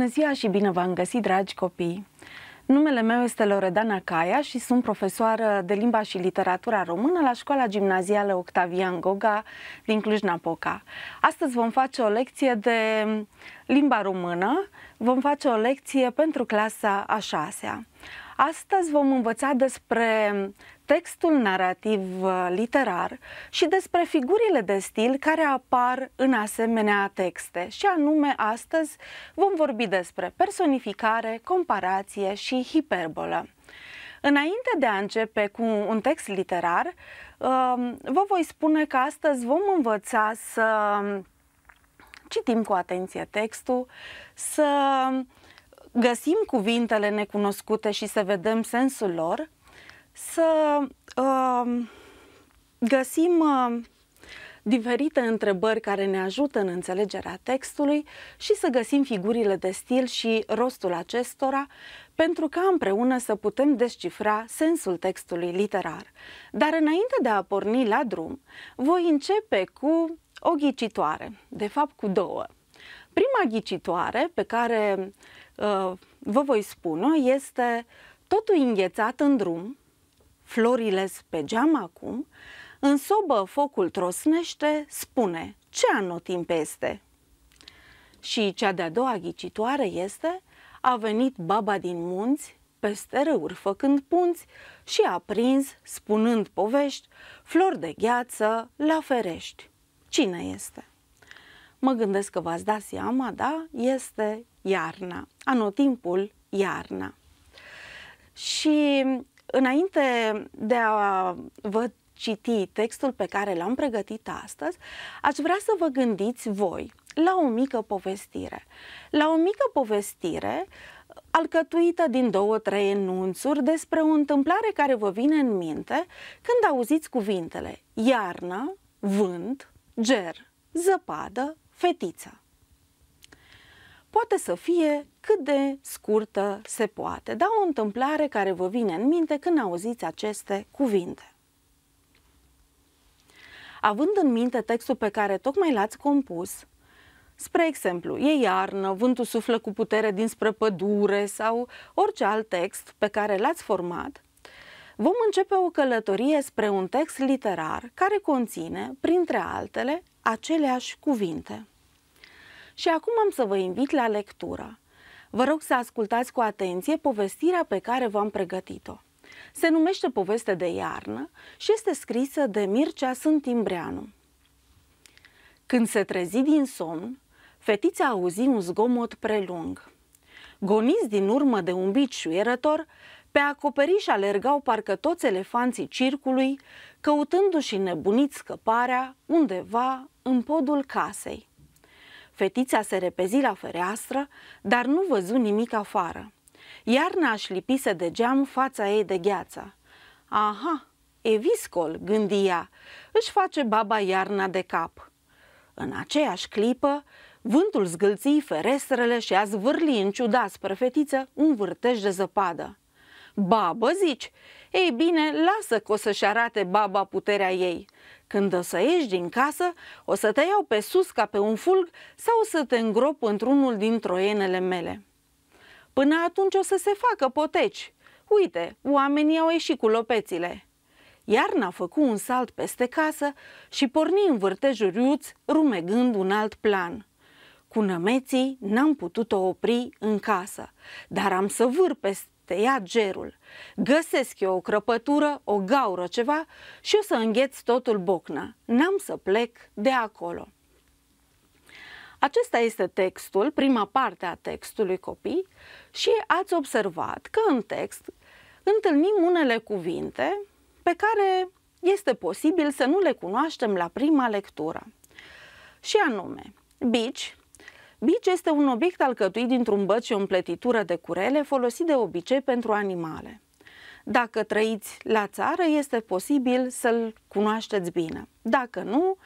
Bună ziua și bine v-am găsit, dragi copii! Numele meu este Loredana Caia și sunt profesoară de limba și literatura română la școala gimnazială Octavian Goga din Cluj-Napoca. Astăzi vom face o lecție de limba română, vom face o lecție pentru clasa a șasea. Astăzi vom învăța despre textul narrativ uh, literar și despre figurile de stil care apar în asemenea texte. Și anume, astăzi vom vorbi despre personificare, comparație și hiperbolă. Înainte de a începe cu un text literar, um, vă voi spune că astăzi vom învăța să citim cu atenție textul, să găsim cuvintele necunoscute și să vedem sensul lor, să uh, găsim uh, diferite întrebări care ne ajută în înțelegerea textului și să găsim figurile de stil și rostul acestora pentru ca împreună să putem descifra sensul textului literar. Dar înainte de a porni la drum, voi începe cu o ghicitoare, de fapt cu două. Prima ghicitoare pe care uh, vă voi spune este totul înghețat în drum, florile pe geam acum, în sobă focul trosnește, spune ce anotimp este. Și cea de-a doua ghicitoare este a venit baba din munți, peste râuri făcând punți și a prins, spunând povești, flori de gheață la ferești. Cine este? Mă gândesc că v-ați dat seama, da? Este iarna, anotimpul iarna. Și Înainte de a vă citi textul pe care l-am pregătit astăzi, aș vrea să vă gândiți voi la o mică povestire. La o mică povestire alcătuită din două, trei enunțuri despre o întâmplare care vă vine în minte când auziți cuvintele iarnă, vânt, ger, zăpadă, fetiță poate să fie cât de scurtă se poate. Da o întâmplare care vă vine în minte când auziți aceste cuvinte. Având în minte textul pe care tocmai l-ați compus, Spre exemplu, e iarnă, vântul suflă cu putere dinspre pădure sau orice alt text pe care l-ați format, vom începe o călătorie spre un text literar care conține, printre altele, aceleași cuvinte. Și acum am să vă invit la lectură. Vă rog să ascultați cu atenție povestirea pe care v-am pregătit-o. Se numește Poveste de iarnă și este scrisă de Mircea Sântimbreanu. Când se trezi din somn, fetița auzi un zgomot prelung. Goniți din urmă de un bici șuierător, pe acoperiș alergau parcă toți elefanții circului, căutându-și nebuniți scăparea undeva în podul casei. Fetița se repezi la fereastră, dar nu văzu nimic afară. Iarna aș lipise de geam fața ei de gheață. Aha, e viscol, gândia, își face baba iarna de cap. În aceeași clipă, vântul zgâlții ferestrele și a zvârli în ciuda spre fetiță un vârtej de zăpadă. Babă, zici? Ei bine, lasă că o să-și arate baba puterea ei. Când o să ieși din casă, o să te iau pe sus ca pe un fulg sau o să te îngrop într-unul din troienele mele. Până atunci o să se facă poteci. Uite, oamenii au ieșit cu lopețile. Iarna făcut un salt peste casă și porni în vârtejuriuț, rumegând un alt plan – cu nămeții n-am putut o opri în casă, dar am să vâr peste este, ia gerul. Găsesc eu o crăpătură, o gaură, ceva și o să îngheț totul bocna. N-am să plec de acolo. Acesta este textul, prima parte a textului copii și ați observat că în text întâlnim unele cuvinte pe care este posibil să nu le cunoaștem la prima lectură. Și anume, bici, Bici este un obiect alcătuit dintr-un băț și o împletitură de curele folosit de obicei pentru animale. Dacă trăiți la țară, este posibil să-l cunoașteți bine. Dacă nu,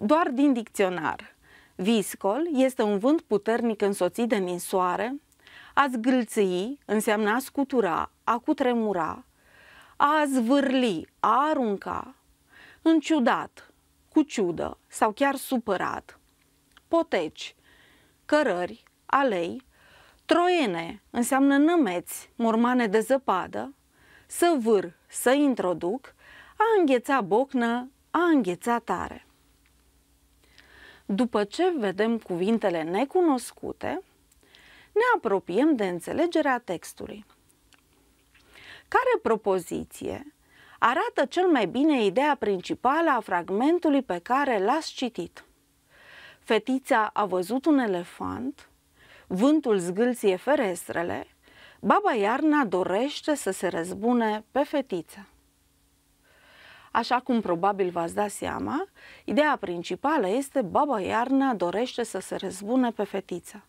doar din dicționar. Viscol este un vânt puternic însoțit de ninsoare, a zgâlții înseamnă a scutura, a cutremura, a zvârli, a arunca, înciudat, cu ciudă sau chiar supărat. Poteci cărări, alei, troiene înseamnă nămeți, mormane de zăpadă, să vâr, să introduc, a îngheța bocnă, a îngheța tare. După ce vedem cuvintele necunoscute, ne apropiem de înțelegerea textului. Care propoziție arată cel mai bine ideea principală a fragmentului pe care l-ați citit? fetița a văzut un elefant, vântul zgâlție ferestrele, baba iarna dorește să se răzbune pe fetiță. Așa cum probabil v-ați dat seama, ideea principală este baba iarna dorește să se răzbune pe fetiță.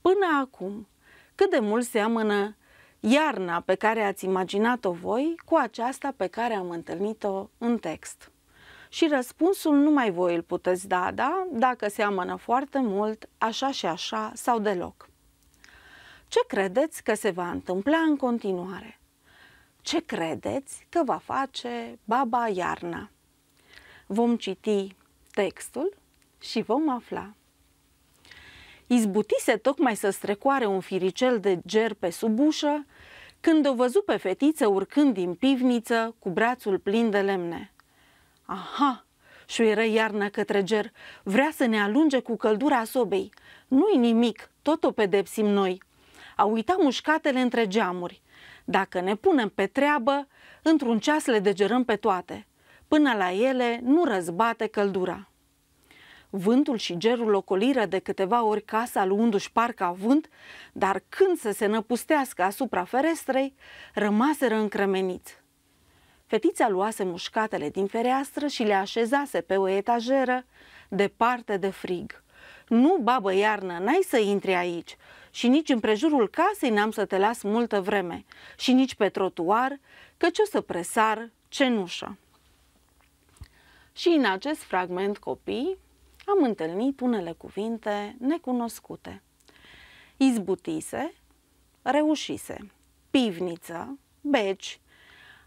Până acum, cât de mult seamănă iarna pe care ați imaginat-o voi cu aceasta pe care am întâlnit-o în text. Și răspunsul nu mai voi îl puteți da, da, dacă seamănă foarte mult, așa și așa sau deloc. Ce credeți că se va întâmpla în continuare? Ce credeți că va face baba iarna? Vom citi textul și vom afla. Izbutise tocmai să strecoare un firicel de ger pe sub ușă, când o văzu pe fetiță urcând din pivniță cu brațul plin de lemne. Aha, șuieră iarna către ger, vrea să ne alunge cu căldura sobei. Nu-i nimic, tot o pedepsim noi. A uitat mușcatele între geamuri. Dacă ne punem pe treabă, într-un ceas le degerăm pe toate. Până la ele nu răzbate căldura. Vântul și gerul ocoliră de câteva ori casa luându-și parca vânt, dar când să se năpustească asupra ferestrei, rămaseră încremeniți. Fetița luase mușcatele din fereastră și le așezase pe o etajeră, departe de frig. Nu, babă iarnă, n-ai să intri aici și nici în prejurul casei n-am să te las multă vreme și nici pe trotuar, căci o să presar cenușă. Și în acest fragment, copii, am întâlnit unele cuvinte necunoscute. Izbutise, reușise, pivniță, beci,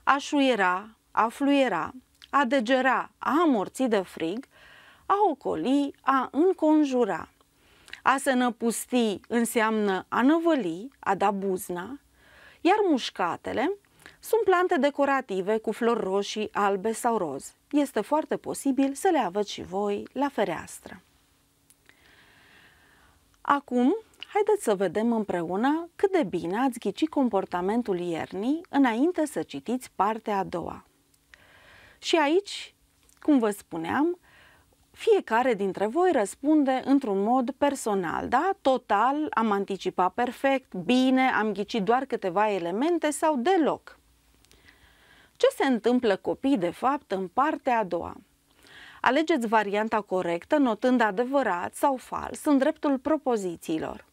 așuiera, afluiera, a degera, a amorți de frig, a ocoli, a înconjura. A se năpusti înseamnă a năvăli, a da buzna, iar mușcatele sunt plante decorative cu flori roșii, albe sau roz. Este foarte posibil să le aveți și voi la fereastră. Acum, haideți să vedem împreună cât de bine ați ghici comportamentul iernii înainte să citiți partea a doua. Și aici, cum vă spuneam, fiecare dintre voi răspunde într-un mod personal, da? Total, am anticipat perfect, bine, am ghicit doar câteva elemente sau deloc. Ce se întâmplă copii, de fapt, în partea a doua? Alegeți varianta corectă, notând adevărat sau fals în dreptul propozițiilor.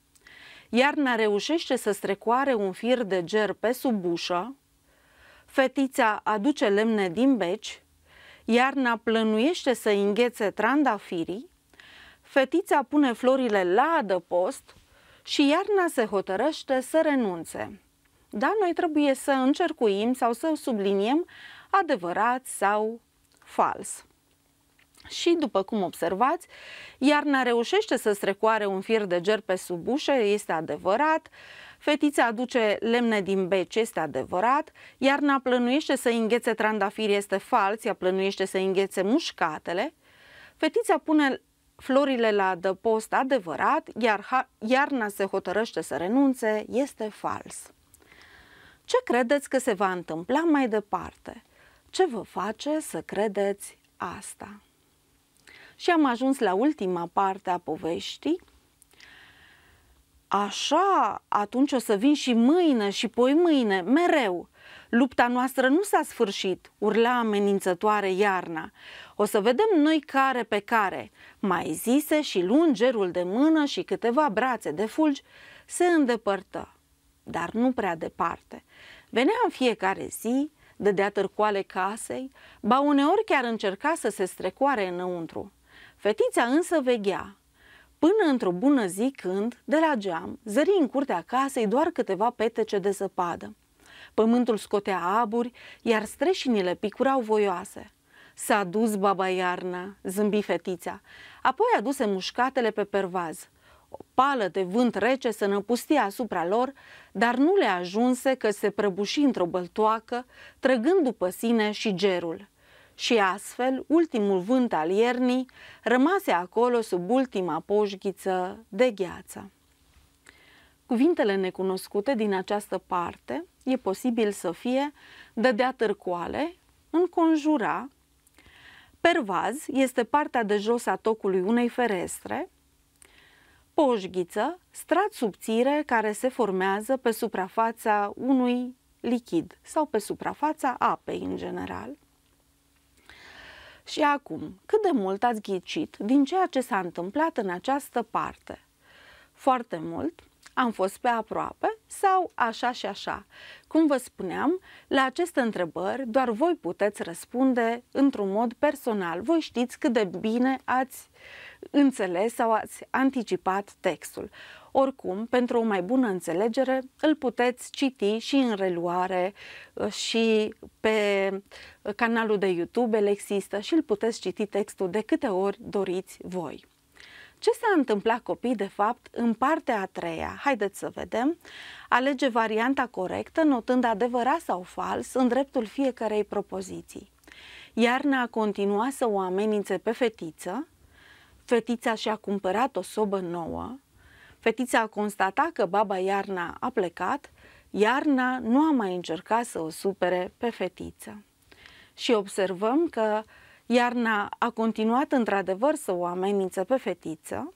Iarna reușește să strecoare un fir de ger pe sub ușă, fetița aduce lemne din beci, iarna plănuiește să înghețe trandafirii, fetița pune florile la adăpost și iarna se hotărăște să renunțe. Dar noi trebuie să încercuim sau să subliniem adevărat sau fals și, după cum observați, iarna reușește să strecoare un fir de ger pe sub ușă, este adevărat, fetița aduce lemne din beci, este adevărat, iarna plănuiește să înghețe trandafiri, este fals, ea plănuiește să înghețe mușcatele, fetița pune florile la adăpost, adevărat, iar iarna se hotărăște să renunțe, este fals. Ce credeți că se va întâmpla mai departe? Ce vă face să credeți asta? Și am ajuns la ultima parte a poveștii. Așa, atunci o să vin și mâine și poi mâine, mereu. Lupta noastră nu s-a sfârșit, urla amenințătoare iarna. O să vedem noi care pe care. Mai zise și lungerul de mână și câteva brațe de fulgi se îndepărtă, dar nu prea departe. Venea în fiecare zi, dădea târcoale casei, ba uneori chiar încerca să se strecoare înăuntru. Fetița însă veghea, până într-o bună zi când, de la geam, zări în curtea casei doar câteva petece de zăpadă. Pământul scotea aburi, iar streșinile picurau voioase. S-a dus baba iarna, zâmbi fetița, apoi aduse mușcatele pe pervaz. O pală de vânt rece se năpustia asupra lor, dar nu le ajunse că se prăbuși într-o băltoacă, trăgând după sine și gerul și astfel ultimul vânt al iernii rămase acolo sub ultima poșghiță de gheață. Cuvintele necunoscute din această parte e posibil să fie dădea târcoale, înconjura, pervaz este partea de jos a tocului unei ferestre, poșghiță, strat subțire care se formează pe suprafața unui lichid sau pe suprafața apei în general. Și acum, cât de mult ați ghicit din ceea ce s-a întâmplat în această parte? Foarte mult, am fost pe aproape sau așa și așa? Cum vă spuneam, la aceste întrebări doar voi puteți răspunde într-un mod personal. Voi știți cât de bine ați uh, înțeles sau ați anticipat textul. Oricum, pentru o mai bună înțelegere, îl puteți citi și în reluare uh, și pe uh, canalul de YouTube, el există și îl puteți citi textul de câte ori doriți voi. Ce s-a întâmplat copii, de fapt, în partea a treia? Haideți să vedem. Alege varianta corectă, notând adevărat sau fals în dreptul fiecarei propoziții. Iarna a continuat să o amenințe pe fetiță, Fetița și-a cumpărat o sobă nouă, fetița a constatat că baba Iarna a plecat, Iarna nu a mai încercat să o supere pe fetiță. Și observăm că Iarna a continuat într-adevăr să o amenințe pe fetiță,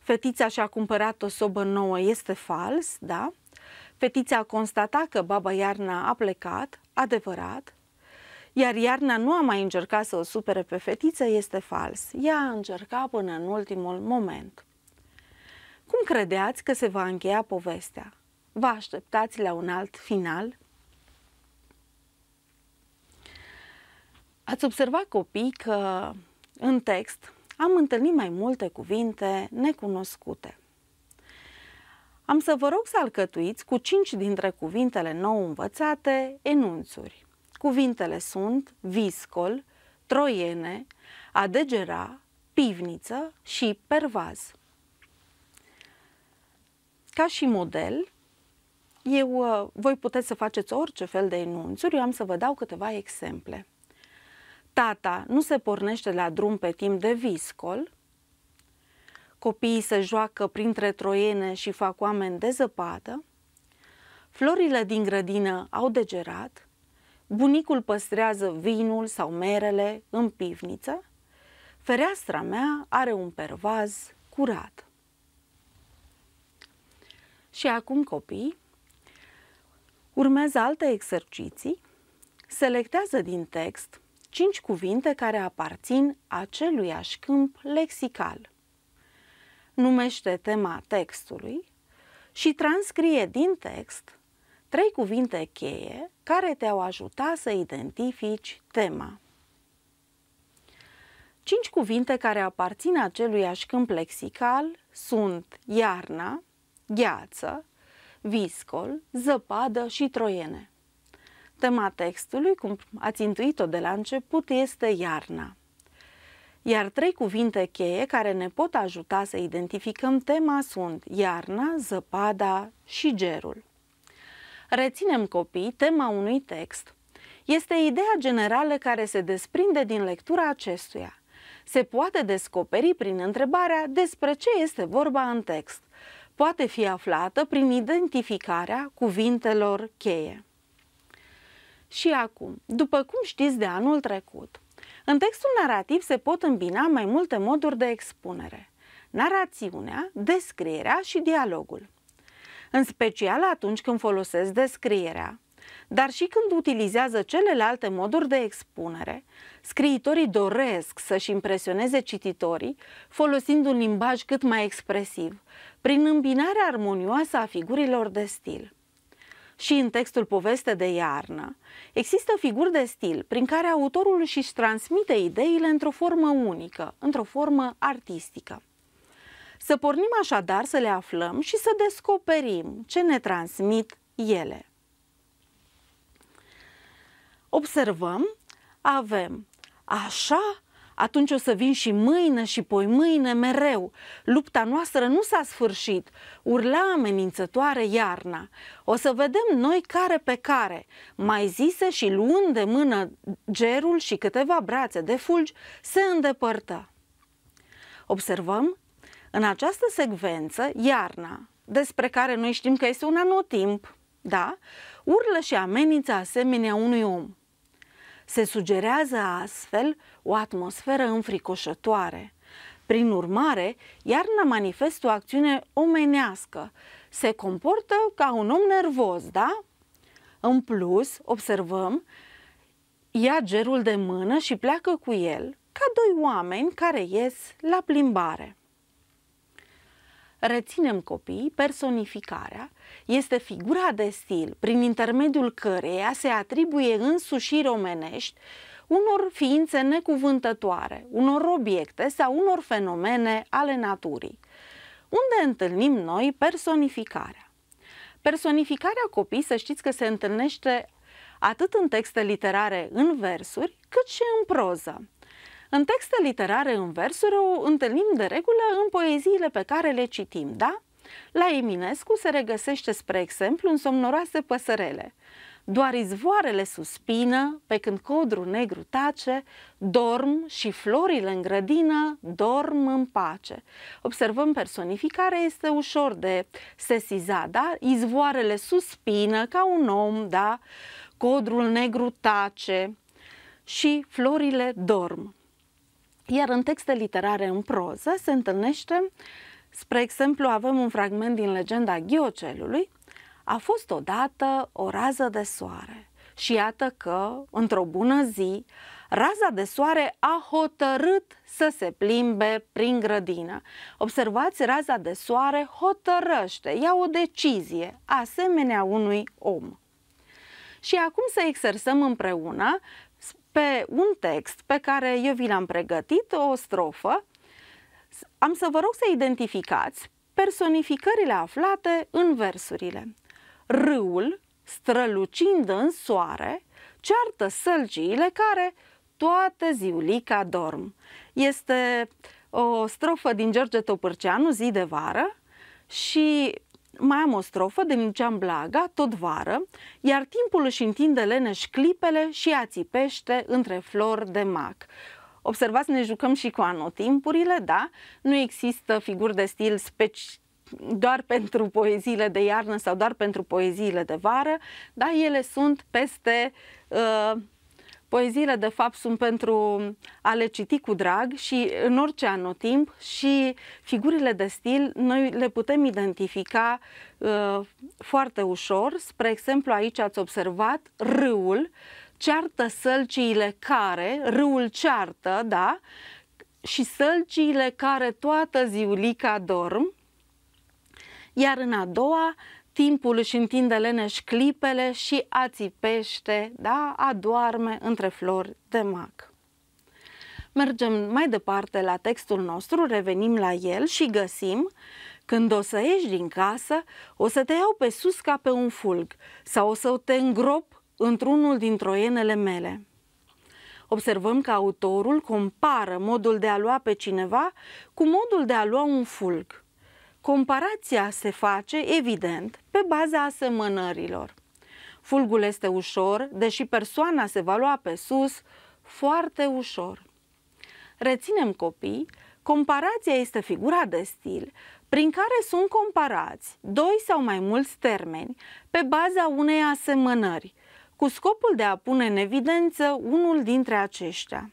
fetița și-a cumpărat o sobă nouă este fals, da? Fetița a constatat că baba Iarna a plecat, adevărat, iar iarna nu a mai încercat să o supere pe fetiță este fals. Ea a încercat până în ultimul moment. Cum credeați că se va încheia povestea? Vă așteptați la un alt final? Ați observat copii că în text am întâlnit mai multe cuvinte necunoscute. Am să vă rog să alcătuiți cu cinci dintre cuvintele nou învățate enunțuri. Cuvintele sunt viscol, troiene, adegera, pivniță și pervaz. Ca și model, eu, uh, voi puteți să faceți orice fel de enunțuri, eu am să vă dau câteva exemple. Tata nu se pornește la drum pe timp de viscol, copiii se joacă printre troiene și fac oameni de zăpadă, florile din grădină au degerat, bunicul păstrează vinul sau merele în pivniță, fereastra mea are un pervaz curat. Și acum, copii, urmează alte exerciții. Selectează din text cinci cuvinte care aparțin aceluiași câmp lexical. Numește tema textului și transcrie din text Trei cuvinte cheie care te-au ajutat să identifici tema. Cinci cuvinte care aparțin aceluiași câmp lexical sunt iarna, gheață, viscol, zăpadă și troiene. Tema textului, cum ați intuit-o de la început, este iarna. Iar trei cuvinte cheie care ne pot ajuta să identificăm tema sunt iarna, zăpada și gerul. Reținem copii tema unui text. Este ideea generală care se desprinde din lectura acestuia. Se poate descoperi prin întrebarea despre ce este vorba în text. Poate fi aflată prin identificarea cuvintelor cheie. Și acum, după cum știți de anul trecut, în textul narrativ se pot îmbina mai multe moduri de expunere. Narațiunea, descrierea și dialogul în special atunci când folosesc descrierea, dar și când utilizează celelalte moduri de expunere, scriitorii doresc să-și impresioneze cititorii folosind un limbaj cât mai expresiv, prin îmbinarea armonioasă a figurilor de stil. Și în textul Poveste de iarnă există figuri de stil prin care autorul își transmite ideile într-o formă unică, într-o formă artistică. Să pornim așadar să le aflăm și să descoperim ce ne transmit ele. Observăm, avem așa, atunci o să vin și mâine și poi mâine mereu. Lupta noastră nu s-a sfârșit, urla amenințătoare iarna. O să vedem noi care pe care. Mai zise și luând de mână gerul și câteva brațe de fulgi, se îndepărtă. Observăm în această secvență, iarna, despre care noi știm că este un anotimp, da? urlă și amenință asemenea unui om. Se sugerează astfel o atmosferă înfricoșătoare. Prin urmare, iarna manifestă o acțiune omenească. Se comportă ca un om nervos, da? În plus, observăm, ia gerul de mână și pleacă cu el, ca doi oameni care ies la plimbare reținem copiii, personificarea este figura de stil prin intermediul căreia se atribuie însușiri omenești unor ființe necuvântătoare, unor obiecte sau unor fenomene ale naturii. Unde întâlnim noi personificarea? Personificarea copii, să știți că se întâlnește atât în texte literare în versuri, cât și în proză. În texte literare în versuri o întâlnim de regulă în poeziile pe care le citim, da? La Eminescu se regăsește, spre exemplu, în somnoroase păsărele. Doar izvoarele suspină, pe când codru negru tace, dorm și florile în grădină dorm în pace. Observăm personificarea este ușor de sesizat, da? Izvoarele suspină ca un om, da? Codrul negru tace și florile dorm. Iar în texte literare în proză se întâlnește, spre exemplu, avem un fragment din legenda Ghiocelului, a fost odată o rază de soare și iată că, într-o bună zi, raza de soare a hotărât să se plimbe prin grădină. Observați, raza de soare hotărăște, ia o decizie, asemenea unui om. Și acum să exersăm împreună pe un text pe care eu vi l-am pregătit, o strofă. Am să vă rog să identificați personificările aflate în versurile. Râul, strălucind în soare, ceartă sălgiile care toată ziulica dorm. Este o strofă din George Topârceanu, Zi de vară, și mai am o strofă de Lucian Blaga, tot vară, iar timpul își întinde leneș clipele și ațipește între flori de mac. Observați, ne jucăm și cu anotimpurile, da? Nu există figuri de stil speci doar pentru poeziile de iarnă sau doar pentru poeziile de vară, dar ele sunt peste uh, Poeziile, de fapt, sunt pentru a le citi cu drag și în orice anotimp și figurile de stil noi le putem identifica uh, foarte ușor. Spre exemplu, aici ați observat râul, ceartă sălciile care, râul ceartă, da, și sălciile care toată ziulica dorm, iar în a doua timpul își întinde leneș clipele și ațipește, da, adoarme între flori de mac. Mergem mai departe la textul nostru, revenim la el și găsim când o să ieși din casă, o să te iau pe sus ca pe un fulg sau o să te îngrop într-unul din troienele mele. Observăm că autorul compară modul de a lua pe cineva cu modul de a lua un fulg. Comparația se face, evident, pe baza asemănărilor. Fulgul este ușor, deși persoana se va lua pe sus, foarte ușor. Reținem copii, comparația este figura de stil prin care sunt comparați doi sau mai mulți termeni pe baza unei asemănări, cu scopul de a pune în evidență unul dintre aceștia.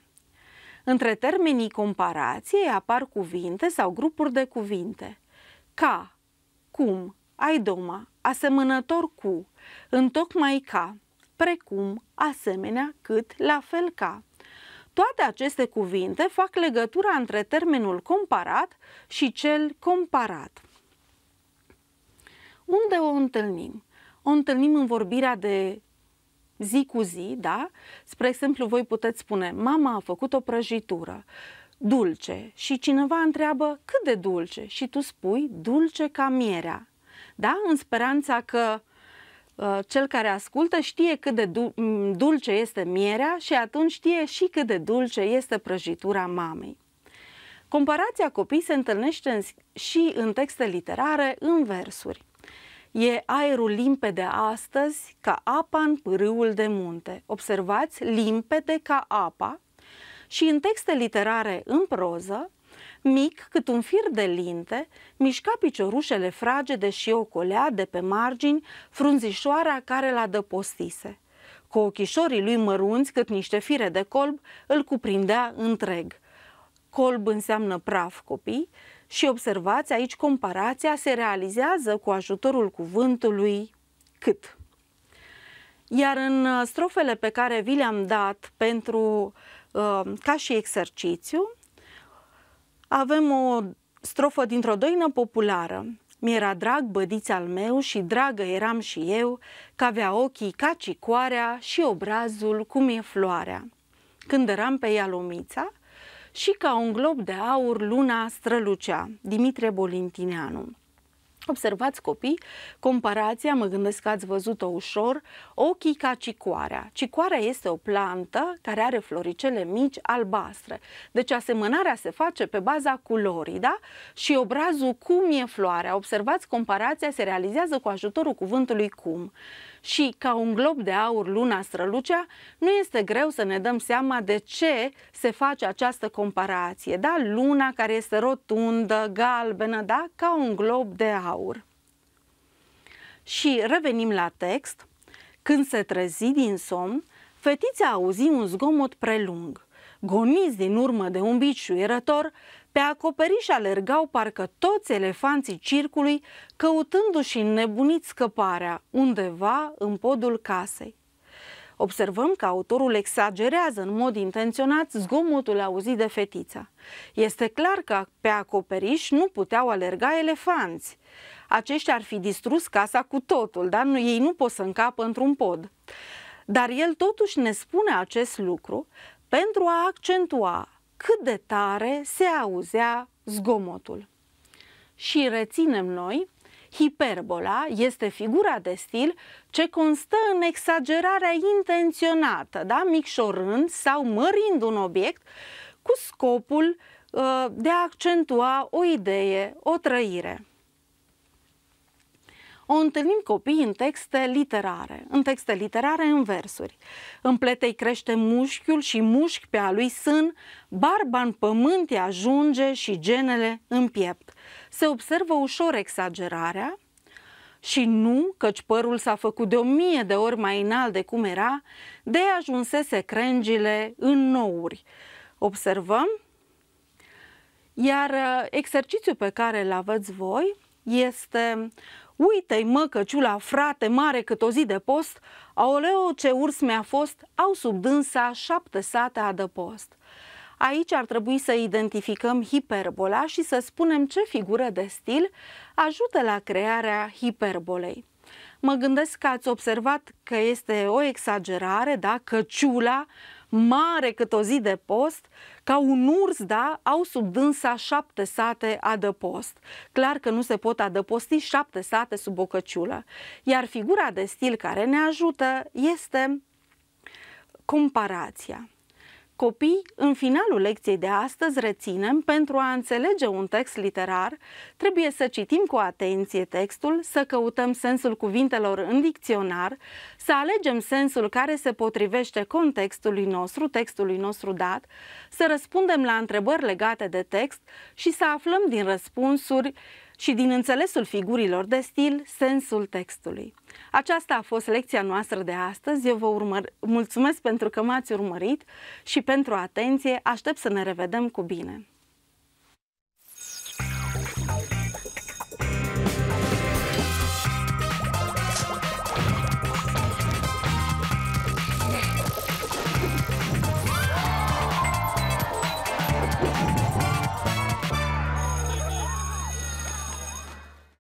Între termenii comparației apar cuvinte sau grupuri de cuvinte – ca, cum, ai doma, asemănător cu, întocmai ca, precum, asemenea, cât, la fel ca. Toate aceste cuvinte fac legătura între termenul comparat și cel comparat. Unde o întâlnim? O întâlnim în vorbirea de zi cu zi, da? Spre exemplu, voi puteți spune, mama a făcut o prăjitură dulce și cineva întreabă cât de dulce și tu spui dulce ca mierea, da? În speranța că uh, cel care ascultă știe cât de du- mm, dulce este mierea și atunci știe și cât de dulce este prăjitura mamei. Comparația copii se întâlnește în, și în texte literare, în versuri. E aerul limpede astăzi ca apa în pârâul de munte. Observați, limpede ca apa și în texte literare în proză, mic cât un fir de linte, mișca piciorușele fragede și ocolea de pe margini frunzișoarea care l-a dăpostise. Cu ochișorii lui mărunți cât niște fire de colb, îl cuprindea întreg. Colb înseamnă praf copii și observați aici comparația se realizează cu ajutorul cuvântului cât. Iar în uh, strofele pe care vi le-am dat pentru uh, ca și exercițiu, avem o strofă dintr-o doină populară. Mi-era drag bădiț al meu și dragă eram și eu, că avea ochii ca cicoarea și obrazul cum e floarea. Când eram pe ea lumița și ca un glob de aur luna strălucea, Dimitrie Bolintineanu. Observați copii, comparația, mă gândesc că ați văzut-o ușor, ochii ca cicoarea. Cicoarea este o plantă care are floricele mici albastre. Deci asemănarea se face pe baza culorii, da? Și obrazul cum e floarea. Observați, comparația se realizează cu ajutorul cuvântului cum și ca un glob de aur luna strălucea, nu este greu să ne dăm seama de ce se face această comparație, da? Luna care este rotundă, galbenă, da? Ca un glob de aur. Și revenim la text. Când se trezi din somn, fetița auzi un zgomot prelung. Goniți din urmă de un biciuierător, pe acoperiș alergau parcă toți elefanții circului, căutându-și nebunit scăparea, undeva în podul casei. Observăm că autorul exagerează în mod intenționat zgomotul auzit de fetița. Este clar că pe acoperiș nu puteau alerga elefanți. Aceștia ar fi distrus casa cu totul, dar nu, ei nu pot să încapă într-un pod. Dar el totuși ne spune acest lucru pentru a accentua cât de tare se auzea zgomotul. Și reținem noi, hiperbola este figura de stil ce constă în exagerarea intenționată, da? micșorând sau mărind un obiect cu scopul uh, de a accentua o idee, o trăire o întâlnim copii în texte literare, în texte literare în versuri. În pletei crește mușchiul și mușchi pe a lui sân, barba în pământ ajunge și genele în piept. Se observă ușor exagerarea, și nu, căci părul s-a făcut de o mie de ori mai înalt de cum era, de ajunsese crengile în nouri. Observăm, iar uh, exercițiul pe care îl aveți voi este Uite-i mă căciula, frate, mare cât o zi de post, aoleo ce urs mi-a fost, au sub dânsa șapte sate adăpost. Aici ar trebui să identificăm hiperbola și să spunem ce figură de stil ajută la crearea hiperbolei. Mă gândesc că ați observat că este o exagerare, da? Căciula, mare cât o zi de post, ca un urs, da, au sub dânsa șapte sate adăpost. Clar că nu se pot adăposti șapte sate sub o căciulă. Iar figura de stil care ne ajută este comparația. Copii, în finalul lecției de astăzi reținem, pentru a înțelege un text literar, trebuie să citim cu atenție textul, să căutăm sensul cuvintelor în dicționar, să alegem sensul care se potrivește contextului nostru, textului nostru dat, să răspundem la întrebări legate de text și să aflăm din răspunsuri uh, și din înțelesul figurilor de stil sensul textului. Aceasta a fost lecția noastră de astăzi. Eu vă urmăr- mulțumesc pentru că m-ați urmărit și pentru atenție. Aștept să ne revedem cu bine.